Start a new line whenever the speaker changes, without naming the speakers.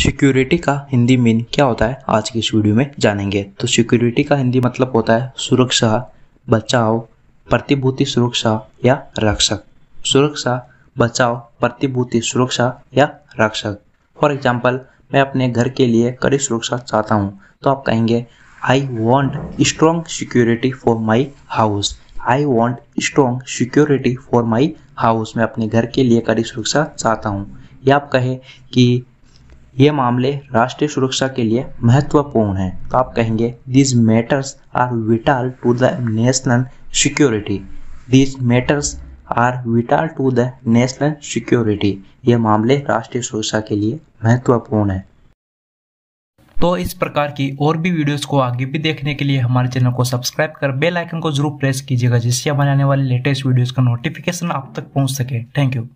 security का Hindi mean क्या होता है आज के इस वीडियो में जानेंगे तो सिक्योरिटी का हिंदी मतलब होता है सुरक्षा बचाव प्रतिभूति सुरक्षा या रक्षक सुरक्षा बचाव प्रतिभूति सुरक्षा या रक्षक फॉर एग्जाम्पल मैं अपने घर के लिए कड़ी सुरक्षा चाहता हूँ तो आप कहेंगे I want strong security for my house I want strong security for my house मैं अपने घर के लिए कड़ी सुरक्षा चाहता हूँ या आप कहें कि ये मामले राष्ट्रीय सुरक्षा के लिए महत्वपूर्ण है तो आप कहेंगे this matters are vital to the national security this matters are vital to the national security ये मामले राष्ट्रीय सुरक्षा के लिए महत्वपूर्ण है तो इस प्रकार की और भी वीडियोस को आगे भी देखने के लिए हमारे चैनल को सब्सक्राइब कर बेल आइकन को जरूर प्रेस कीजिएगा जिससे हमारे आने वाले लेटेस्ट वीडियोस का नोटिफिकेशन आप तक पहुंच सके थैंक यू